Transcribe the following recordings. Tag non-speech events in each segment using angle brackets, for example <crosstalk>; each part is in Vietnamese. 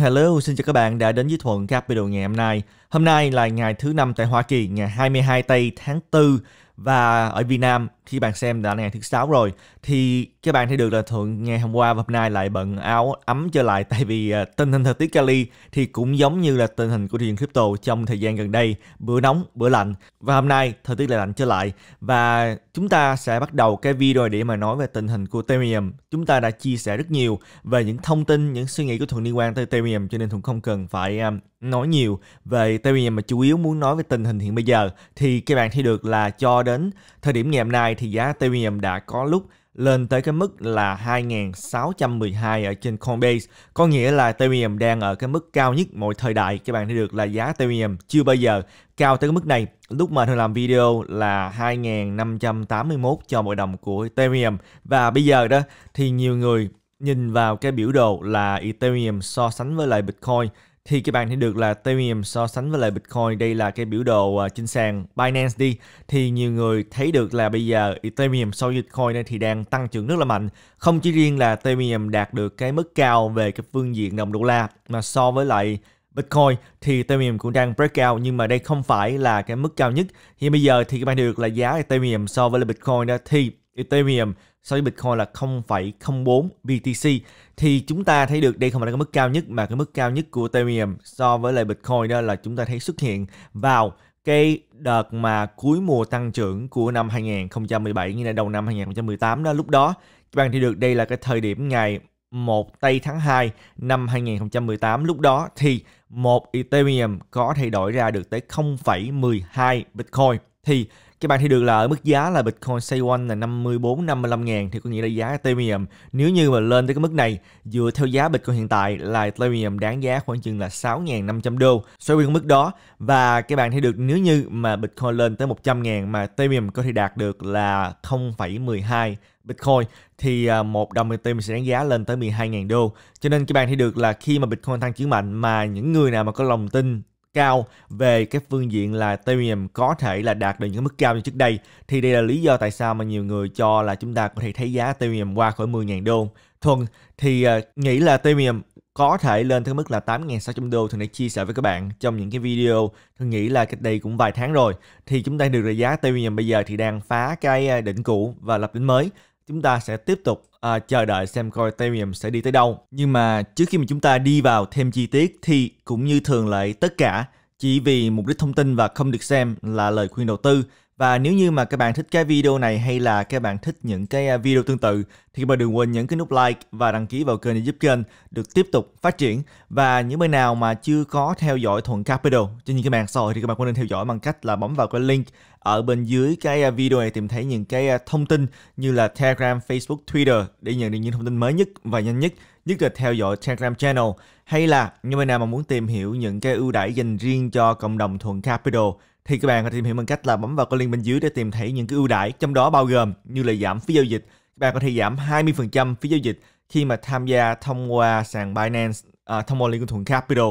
Hello, xin chào các bạn đã đến với Thuận Capital ngày hôm nay. Hôm nay là ngày thứ năm tại Hoa Kỳ, ngày 22 tây tháng 4 và ở Việt Nam khi bạn xem đã ngày thứ sáu rồi thì các bạn thấy được là thượng ngày hôm qua và hôm nay lại bận áo ấm trở lại <laughs> tại vì ờ, tình hình thời tiết Cali thì cũng giống như là tình hình của thị trường crypto trong thời gian gần đây bữa nóng bữa lạnh và hôm nay thời tiết lại lạnh trở lại và chúng ta sẽ bắt đầu cái video để mà nói về tình hình của Ethereum chúng ta đã chia sẻ rất nhiều về những thông tin những suy nghĩ của thuận liên quan tới Ethereum cho nên thuận không cần phải nói nhiều về Ethereum mà chủ yếu muốn nói về tình hình hiện bây giờ thì các bạn thấy được là cho đến thời điểm ngày hôm nay thì giá Ethereum đã có lúc lên tới cái mức là 2.612 ở trên Coinbase. Có nghĩa là Ethereum đang ở cái mức cao nhất mọi thời đại. Các bạn thấy được là giá Ethereum chưa bao giờ cao tới cái mức này. Lúc mà tôi làm video là 2.581 cho mỗi đồng của Ethereum. Và bây giờ đó thì nhiều người nhìn vào cái biểu đồ là Ethereum so sánh với lại Bitcoin thì các bạn thấy được là Ethereum so sánh với lại Bitcoin đây là cái biểu đồ à, trên sàn Binance đi thì nhiều người thấy được là bây giờ Ethereum so với Bitcoin này thì đang tăng trưởng rất là mạnh không chỉ riêng là Ethereum đạt được cái mức cao về cái phương diện đồng đô la mà so với lại Bitcoin thì Ethereum cũng đang breakout nhưng mà đây không phải là cái mức cao nhất. Hiện bây giờ thì các bạn được là giá Ethereum so với lại Bitcoin đó thì Ethereum so với Bitcoin là 0,04 BTC thì chúng ta thấy được đây không phải là cái mức cao nhất mà cái mức cao nhất của Ethereum so với lại Bitcoin đó là chúng ta thấy xuất hiện vào cái đợt mà cuối mùa tăng trưởng của năm 2017 như là đầu năm 2018 đó lúc đó các bạn thấy được đây là cái thời điểm ngày 1 tây tháng 2 năm 2018 lúc đó thì một Ethereum có thay đổi ra được tới 0,12 Bitcoin thì các bạn thì được là ở mức giá là Bitcoin Say One là 54 55 ngàn thì có nghĩa là giá Ethereum nếu như mà lên tới cái mức này dựa theo giá Bitcoin hiện tại là Ethereum đáng giá khoảng chừng là 6.500 đô xoay quanh mức đó và các bạn thấy được nếu như mà Bitcoin lên tới 100 ngàn mà Ethereum có thể đạt được là 0,12 Bitcoin thì à, một đồng Ethereum sẽ đáng giá lên tới 12.000 đô. Cho nên các bạn thấy được là khi mà Bitcoin tăng trưởng mạnh mà những người nào mà có lòng tin cao về cái phương diện là Ethereum có thể là đạt được những mức cao như trước đây thì đây là lý do tại sao mà nhiều người cho là chúng ta có thể thấy giá Ethereum qua khỏi 10.000 đô thuần thì ờ, nghĩ là Ethereum có thể lên tới mức là 8.600 đô thường đã chia sẻ với các bạn trong những cái video thường nghĩ là cách đây cũng vài tháng rồi thì chúng ta được là giá Ethereum bây giờ thì đang phá cái ờ, đỉnh cũ và lập đỉnh mới chúng ta sẽ tiếp tục à, chờ đợi xem coi Ethereum sẽ đi tới đâu. Nhưng mà trước khi mà chúng ta đi vào thêm chi tiết thì cũng như thường lệ tất cả chỉ vì mục đích thông tin và không được xem là lời khuyên đầu tư và nếu như mà các bạn thích cái video này hay là các bạn thích những cái à, video tương tự thì các bạn đừng quên nhấn cái nút like và đăng ký vào kênh để giúp kênh được tiếp tục phát triển. Và những bên nào mà chưa có theo dõi Thuận Capital trên những cái mạng xã hội thì các bạn cũng nên theo dõi bằng cách là bấm vào cái link ở bên dưới cái à, video này tìm thấy những cái à, thông tin như là Telegram, Facebook, Twitter để nhận được những thông tin mới nhất và nhanh nhất nhất là theo dõi Telegram channel hay là những bên nào mà muốn tìm hiểu những cái ưu đãi dành riêng cho cộng đồng Thuận Capital thì các bạn có thể tìm hiểu bằng cách là bấm vào cái link bên dưới để tìm thấy những cái ưu đãi trong đó bao gồm như là giảm phí giao dịch các bạn có thể giảm 20% phí giao dịch khi mà tham gia thông qua sàn Binance à, thông qua Liên Thuận Capital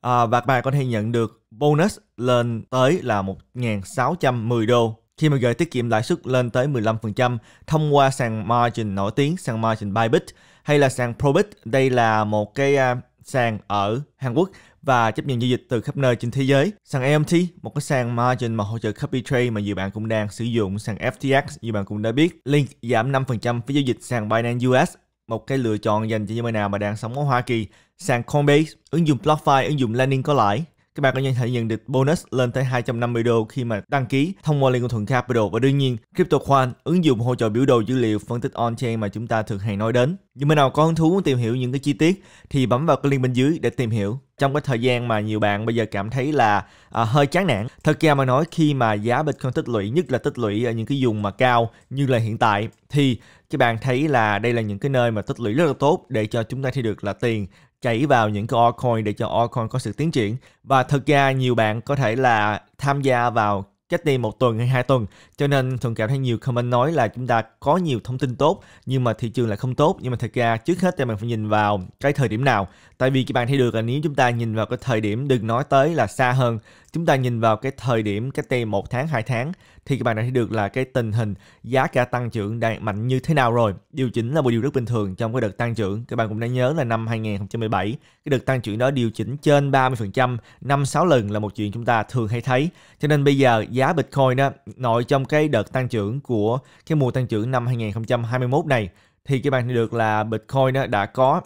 à, và các bạn có thể nhận được bonus lên tới là 1.610 đô khi mà gửi tiết kiệm lãi suất lên tới 15% thông qua sàn margin nổi tiếng sàn margin Bybit hay là sàn Probit đây là một cái uh, sàn ở Hàn Quốc và chấp nhận giao dịch từ khắp nơi trên thế giới. Sàn AMT, một cái sàn margin mà hỗ trợ copy trade mà nhiều bạn cũng đang sử dụng, sàn FTX như bạn cũng đã biết. Link giảm 5% phí giao dịch sàn Binance US, một cái lựa chọn dành cho những người nào mà đang sống ở Hoa Kỳ. Sàn Coinbase, ứng dụng BlockFi, ứng dụng Lending có lãi, các bạn có thể nhận được bonus lên tới 250 đô khi mà đăng ký thông qua liên quân thuận Capital và đương nhiên CryptoQuant ứng dụng hỗ trợ biểu đồ dữ liệu phân tích on-chain mà chúng ta thường hay nói đến. Nhưng mà nào có hứng thú muốn tìm hiểu những cái chi tiết thì bấm vào cái link bên dưới để tìm hiểu. Trong cái thời gian mà nhiều bạn bây giờ cảm thấy là à, hơi chán nản, thật ra mà nói khi mà giá Bitcoin tích lũy nhất là tích lũy ở những cái vùng mà cao như là hiện tại thì các bạn thấy là đây là những cái nơi mà tích lũy rất là tốt để cho chúng ta thi được là tiền chảy vào những cái altcoin để cho altcoin có sự tiến triển và thực ra nhiều bạn có thể là tham gia vào cách đây một tuần hay hai tuần cho nên thường cảm thấy nhiều comment nói là chúng ta có nhiều thông tin tốt nhưng mà thị trường lại không tốt nhưng mà thật ra trước hết thì bạn phải nhìn vào cái thời điểm nào tại vì các bạn thấy được là nếu chúng ta nhìn vào cái thời điểm đừng nói tới là xa hơn chúng ta nhìn vào cái thời điểm cái t một tháng 2 tháng thì các bạn đã thấy được là cái tình hình giá cả tăng trưởng đang mạnh như thế nào rồi điều chỉnh là một điều rất bình thường trong cái đợt tăng trưởng các bạn cũng đã nhớ là năm 2017 cái đợt tăng trưởng đó điều chỉnh trên 30% năm sáu lần là một chuyện chúng ta thường hay thấy cho nên bây giờ giá Bitcoin đó nội trong cái đợt tăng trưởng của cái mùa tăng trưởng năm 2021 này thì các bạn thấy được là Bitcoin đã có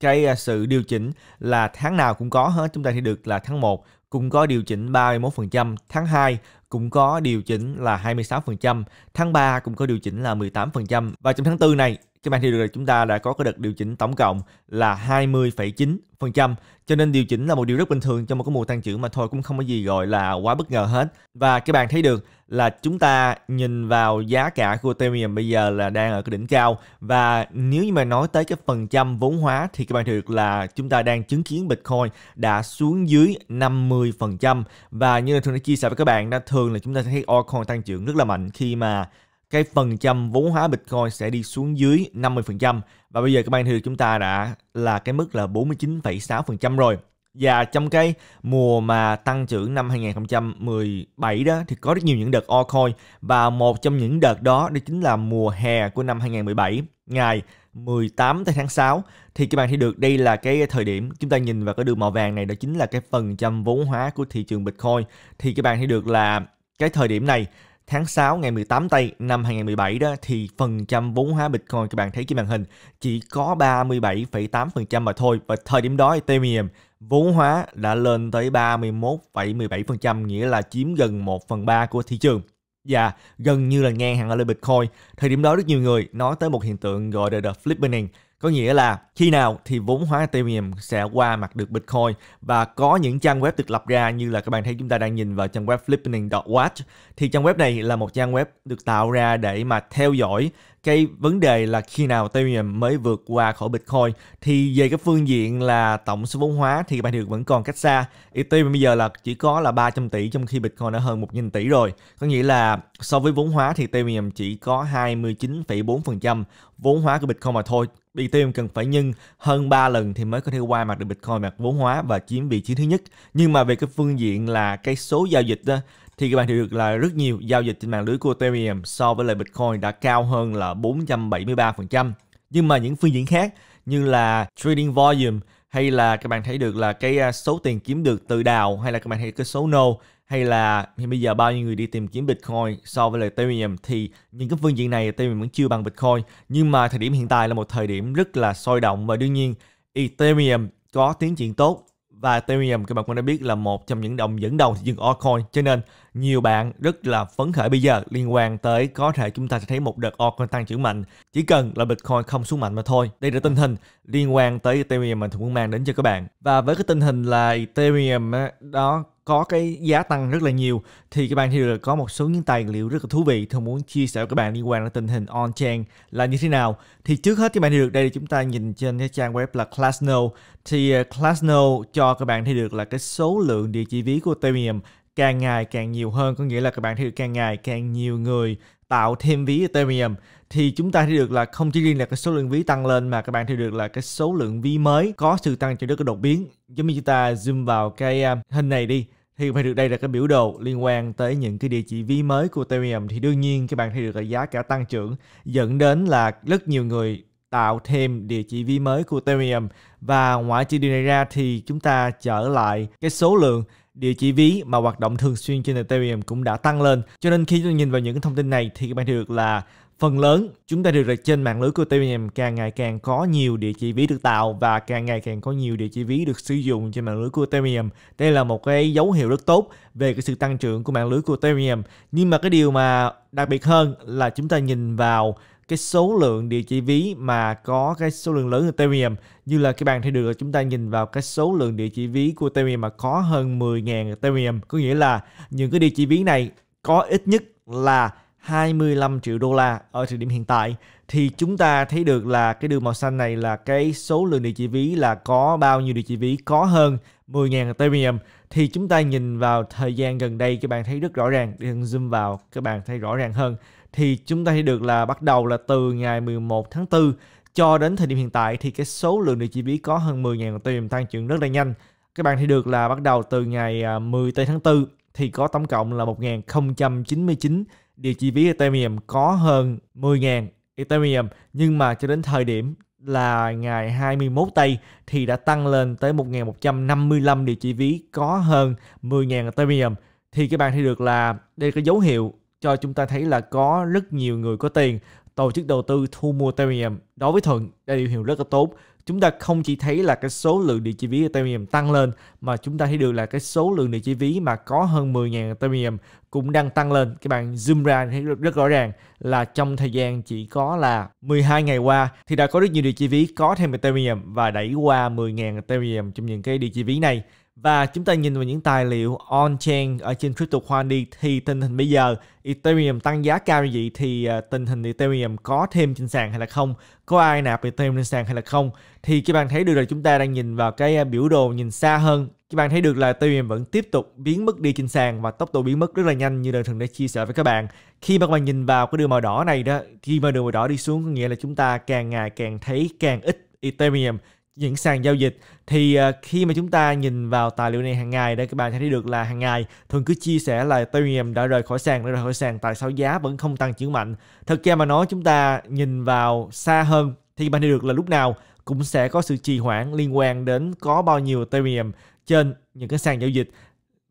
cái sự điều chỉnh là tháng nào cũng có hết chúng ta thì được là tháng 1 cũng có điều chỉnh 31% tháng 2 cũng có điều chỉnh là 26%, tháng 3 cũng có điều chỉnh là 18% và trong tháng 4 này các bạn thì được là chúng ta đã có cái đợt điều chỉnh tổng cộng là 20,9%. Cho nên điều chỉnh là một điều rất bình thường trong một cái mùa tăng trưởng mà thôi cũng không có gì gọi là quá bất ngờ hết. Và các bạn thấy được là chúng ta nhìn vào giá cả của Ethereum bây giờ là đang ở cái đỉnh cao và nếu như mà nói tới cái phần trăm vốn hóa thì các bạn thấy được là chúng ta đang chứng kiến Bitcoin đã xuống dưới 50% và như là thường đã chia sẻ với các bạn đã thường thường là chúng ta sẽ thấy altcoin tăng trưởng rất là mạnh khi mà cái phần trăm vốn hóa Bitcoin sẽ đi xuống dưới 50% và bây giờ các bạn thấy chúng ta đã là cái mức là 49,6% rồi. Và trong cái mùa mà tăng trưởng năm 2017 đó thì có rất nhiều những đợt altcoin và một trong những đợt đó đó chính là mùa hè của năm 2017 ngày 18 tháng 6 thì các bạn thấy được đây là cái thời điểm chúng ta nhìn vào cái đường màu vàng này đó chính là cái phần trăm vốn hóa của thị trường Bitcoin thì các bạn thấy được là cái thời điểm này tháng 6 ngày 18 tây năm 2017 đó thì phần trăm vốn hóa Bitcoin các bạn thấy trên màn hình chỉ có 37,8% mà thôi và thời điểm đó Ethereum vốn hóa đã lên tới 31,17% nghĩa là chiếm gần 1 phần 3 của thị trường và dạ, gần như là ngang hàng ở lên Bitcoin. Thời điểm đó rất nhiều người nói tới một hiện tượng gọi là the flippening, có nghĩa là khi nào thì vốn hóa Ethereum sẽ qua mặt được Bitcoin và có những trang web được lập ra như là các bạn thấy chúng ta đang nhìn vào trang web flippening.watch thì trang web này là một trang web được tạo ra để mà theo dõi cái vấn đề là khi nào Ethereum mới vượt qua khỏi Bitcoin thì về cái phương diện là tổng số vốn hóa thì bạn được vẫn còn cách xa Ethereum bây giờ là chỉ có là 300 tỷ trong khi Bitcoin đã hơn 1.000 tỷ rồi có nghĩa là so với vốn hóa thì Ethereum chỉ có 29,4% vốn hóa của Bitcoin mà thôi Ethereum cần phải nhân hơn 3 lần thì mới có thể qua mặt được Bitcoin mặt vốn hóa và chiếm vị trí thứ nhất. Nhưng mà về cái phương diện là cái số giao dịch đó, thì các bạn thấy được là rất nhiều giao dịch trên mạng lưới của Ethereum so với lại Bitcoin đã cao hơn là 473%. Nhưng mà những phương diện khác như là trading volume hay là các bạn thấy được là cái à, số tiền kiếm được từ đào hay là các bạn thấy cái số nô hay là hiện bây giờ bao nhiêu người đi tìm kiếm Bitcoin so với lại Ethereum thì những cái phương diện này Ethereum vẫn chưa bằng Bitcoin nhưng mà thời điểm hiện tại là một thời điểm rất là sôi động và đương nhiên Ethereum có tiến triển tốt và Ethereum các bạn cũng đã biết là một trong những đồng dẫn đầu thị trường altcoin cho nên nhiều bạn rất là phấn khởi bây giờ liên quan tới có thể chúng ta sẽ thấy một đợt altcoin tăng trưởng mạnh chỉ cần là Bitcoin không xuống mạnh mà thôi đây là tình hình liên quan tới Ethereum mà tôi muốn mang đến cho các bạn và với cái tình hình là Ethereum đó có cái giá tăng rất là nhiều thì các bạn thì có một số những tài liệu rất là thú vị tôi muốn chia sẻ với các bạn liên quan đến tình hình on chain là như thế nào thì trước hết các bạn thì được đây chúng ta nhìn trên cái trang web là classno thì ờ, classno cho các bạn thì được là cái số lượng địa chỉ ví của Ethereum càng ngày càng nhiều hơn có nghĩa là các bạn thì được càng ngày càng nhiều người tạo thêm ví Ethereum thì chúng ta thấy được là không chỉ riêng là cái số lượng ví tăng lên mà các bạn thấy được là cái số lượng ví mới có sự tăng trưởng rất là đột biến giống như chúng ta zoom vào cái ờ, hình này đi thì bạn được đây là cái biểu đồ liên quan tới những cái địa chỉ ví mới của Ethereum thì đương nhiên các bạn thấy được là giá cả tăng trưởng dẫn đến là rất nhiều người tạo thêm địa chỉ ví mới của Ethereum và ngoại trừ điều này ra thì chúng ta trở lại cái số lượng địa chỉ ví mà hoạt động thường xuyên trên Ethereum cũng đã tăng lên. Cho nên khi chúng ta nhìn vào những cái thông tin này thì các bạn thấy được là Phần lớn, chúng ta được rằng trên mạng lưới của TPM càng ngày càng có nhiều địa chỉ ví được tạo và càng ngày càng có nhiều địa chỉ ví được sử dụng trên mạng lưới của TPM. Đây là một cái dấu hiệu rất tốt về cái sự tăng trưởng của mạng lưới của TPM. Nhưng mà cái điều mà đặc biệt hơn là chúng ta nhìn vào cái số lượng địa chỉ ví mà có cái số lượng lớn Ethereum như là cái bạn thấy được là chúng ta nhìn vào cái số lượng địa chỉ ví của Ethereum mà có hơn 10.000 Ethereum có nghĩa là những cái địa chỉ ví này có ít nhất là 25 triệu đô la ở thời điểm hiện tại thì chúng ta thấy được là cái đường màu xanh này là cái số lượng địa chỉ ví là có bao nhiêu địa chỉ ví có hơn 10.000 Ethereum thì chúng ta nhìn vào thời gian gần đây các bạn thấy rất rõ ràng để zoom vào các bạn thấy rõ ràng hơn thì chúng ta thấy được là bắt đầu là từ ngày 11 tháng 4 cho đến thời điểm hiện tại thì cái số lượng địa chỉ ví có hơn 10.000 Ethereum tăng trưởng rất là nhanh các bạn thấy được là bắt đầu từ ngày 10 à, tây tháng 4 thì có tổng cộng là 1099 điều chi phí Ethereum có hơn 10.000 Ethereum nhưng mà cho đến thời điểm là ngày 21 Tây thì đã tăng lên tới 1.155 điều chi phí có hơn 10.000 Ethereum thì các bạn thấy được là đây là cái dấu hiệu cho chúng ta thấy là có rất nhiều người có tiền tổ chức đầu tư thu mua Ethereum đối với Thuận đây là điều hiệu rất là tốt chúng ta không chỉ thấy là cái số lượng địa chỉ ví Ethereum tăng lên mà chúng ta thấy được là cái số lượng địa chỉ ví mà có hơn 10.000 Ethereum cũng đang tăng lên. Các bạn zoom ra thấy rất, rất rõ ràng là trong thời gian chỉ có là 12 ngày qua thì đã có rất nhiều địa chỉ ví có thêm Ethereum và đẩy qua 10.000 Ethereum trong những cái địa chỉ ví này. Và chúng ta nhìn vào những tài liệu on-chain ở trên crypto khoan đi thì tình hình bây giờ Ethereum tăng giá cao như vậy thì ờ, tình hình Ethereum có thêm trên sàn hay là không? Có ai nạp Ethereum lên sàn hay là không? Thì các bạn thấy được là chúng ta đang nhìn vào cái ờ, biểu đồ nhìn xa hơn. Các bạn thấy được là Ethereum vẫn tiếp tục biến mất đi trên sàn và tốc độ biến mất rất là nhanh như đơn thường đã chia sẻ với các bạn. Khi mà các bạn nhìn vào cái đường màu đỏ này đó, khi mà đường màu đỏ đi xuống có nghĩa là chúng ta càng ngày càng thấy càng ít Ethereum những sàn giao dịch thì ờ, khi mà chúng ta nhìn vào tài liệu này hàng ngày đây các bạn sẽ thấy được là hàng ngày thường cứ chia sẻ là Ethereum đã rời khỏi sàn đã rời khỏi sàn tại sao giá vẫn không tăng trưởng mạnh thật ra mà nói chúng ta nhìn vào xa hơn thì bạn thấy được là lúc nào cũng sẽ có sự trì hoãn liên quan đến có bao nhiêu Ethereum trên những cái sàn giao dịch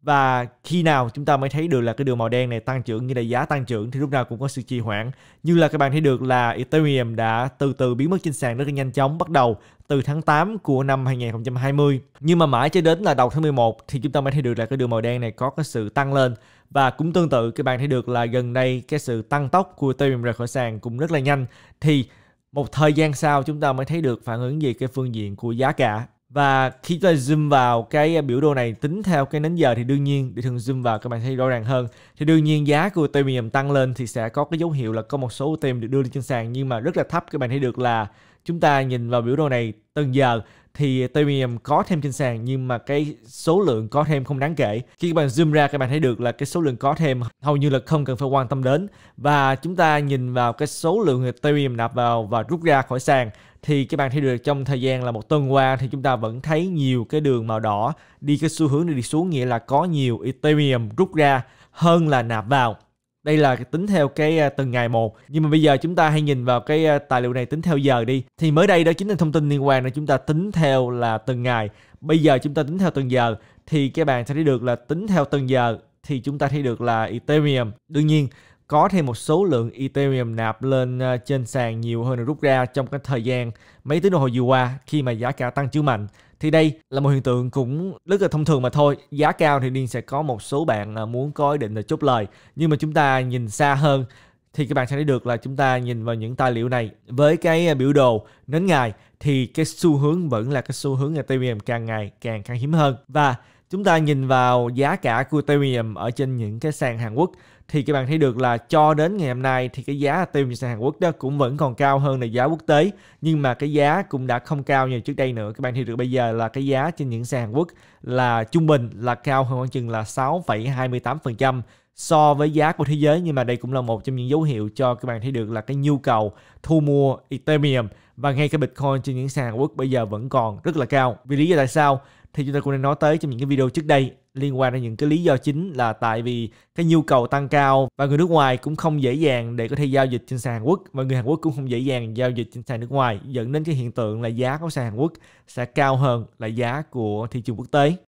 và khi nào chúng ta mới thấy được là cái đường màu đen này tăng trưởng như là giá tăng trưởng thì lúc nào cũng có sự trì hoãn như là các bạn thấy được là Ethereum đã từ từ biến mất trên sàn rất là nhanh chóng bắt đầu từ tháng 8 của năm 2020. Nhưng mà mãi cho đến là đầu tháng 11 thì chúng ta mới thấy được là cái đường màu đen này có cái sự tăng lên và cũng tương tự các bạn thấy được là gần đây cái sự tăng tốc của rời khỏi sàn cũng rất là nhanh thì một thời gian sau chúng ta mới thấy được phản ứng gì cái phương diện của giá cả và khi chúng ta zoom vào cái à, biểu đồ này tính theo cái nến giờ thì đương nhiên để thường zoom vào các bạn thấy rõ ràng hơn thì đương nhiên giá của Ethereum tăng lên thì sẽ có cái dấu hiệu là có một số tem được đưa lên trên sàn nhưng mà rất là thấp các bạn thấy được là chúng ta nhìn vào biểu đồ này từng giờ thì Ethereum có thêm trên sàn nhưng mà cái số lượng có thêm không đáng kể. Khi các bạn zoom ra các bạn thấy được là cái số lượng có thêm hầu như là không cần phải quan tâm đến và chúng ta nhìn vào cái số lượng Ethereum nạp vào và rút ra khỏi sàn thì các bạn thấy được trong thời gian là một tuần qua thì chúng ta vẫn thấy nhiều cái đường màu đỏ đi cái xu hướng này đi xuống nghĩa là có nhiều Ethereum rút ra hơn là nạp vào. Đây là tính theo cái à, từng ngày một. Nhưng mà bây giờ chúng ta hãy nhìn vào cái à, tài liệu này tính theo giờ đi. Thì mới đây đó chính là thông tin liên quan là chúng ta tính theo là từng ngày. Bây giờ chúng ta tính theo từng giờ thì các bạn sẽ thấy được là tính theo từng giờ thì chúng ta thấy được là Ethereum. Đương nhiên có thêm một số lượng Ethereum nạp lên ờ, trên sàn nhiều hơn rút ra trong cái thời gian mấy tiếng đồng hồ vừa qua khi mà giá cả tăng chưa mạnh thì đây là một hiện tượng cũng rất là thông thường mà thôi giá cao thì nên sẽ có một số bạn ờ, muốn có ý định là chốt lời nhưng mà chúng ta nhìn xa hơn thì các bạn sẽ thấy được là chúng ta nhìn vào những tài liệu này với cái ờ, biểu đồ nến ngày thì cái xu hướng vẫn là cái xu hướng Ethereum càng ngày càng khan hiếm hơn và chúng ta nhìn vào giá cả của Ethereum ở trên những cái sàn Hàn Quốc thì các bạn thấy được là cho đến ngày hôm nay thì cái giá Atom trên sàn Hàn Quốc đó cũng vẫn còn cao hơn là giá quốc tế nhưng mà cái giá cũng đã không cao như trước đây nữa các bạn thấy được bây giờ là cái giá trên những sàn Hàn Quốc là trung bình là cao hơn khoảng chừng là 6,28% so với giá của thế giới nhưng mà đây cũng là một trong những dấu hiệu cho các bạn thấy được là cái nhu cầu thu mua Ethereum và ngay cái Bitcoin trên những sàn Hàn Quốc bây giờ vẫn còn rất là cao. Vì lý do tại sao? thì chúng ta cũng đã nói tới trong những cái video trước đây liên quan đến những cái lý do chính là tại vì cái nhu cầu tăng cao và người nước ngoài cũng không dễ dàng để có thể giao dịch trên sàn Hàn Quốc và người Hàn Quốc cũng không dễ dàng giao dịch trên sàn nước ngoài dẫn đến cái hiện tượng là giá của sàn Hàn Quốc sẽ cao hơn là giá của thị trường quốc tế